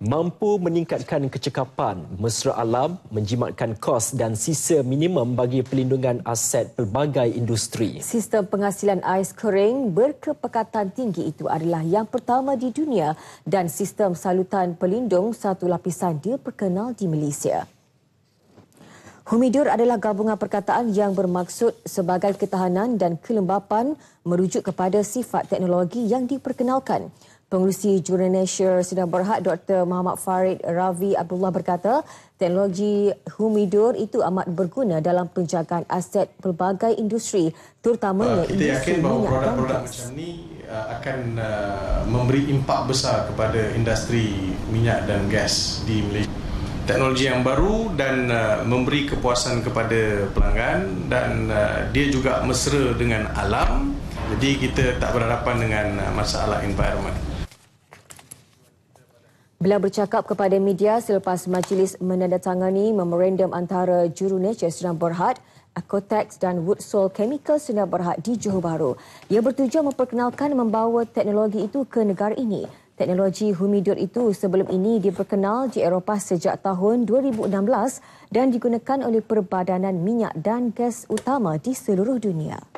mampu meningkatkan kecekapan mesra alam, menjimatkan kos dan sisa minimum bagi pelindungan aset pelbagai industri. Sistem penghasilan ais kering berkepekatan tinggi itu adalah yang pertama di dunia dan sistem salutan pelindung satu lapisan dia perkenal di Malaysia. Humidor adalah gabungan perkataan yang bermaksud sebagai ketahanan dan kelembapan merujuk kepada sifat teknologi yang diperkenalkan. Pengurusi Jurnal Nasir sudah Berhad Dr. Muhammad Farid Ravi Abdullah berkata, teknologi humidor itu amat berguna dalam penjagaan aset pelbagai industri, terutamanya uh, kita yakin bahawa produk-produk produk macam ini uh, ah, akan uh, memberi impak besar kepada industri minyak dan gas di Malaysia. Teknologi yang baru dan uh, memberi kepuasan kepada pelanggan dan uh, dia juga mesra dengan alam. Jadi kita tak berhadapan dengan masalah environment. Beliau bercakap kepada media selepas majlis menandatangani memorandum antara juru Jurunature Sdn Bhd Ecotex dan Woodsoul Chemical Sdn Bhd di Johor Bahru. Ia bertujuan memperkenalkan membawa teknologi itu ke negara ini. Teknologi humidor itu sebelum ini diperkenal di Eropah sejak tahun 2016 dan digunakan oleh perbadanan minyak dan gas utama di seluruh dunia.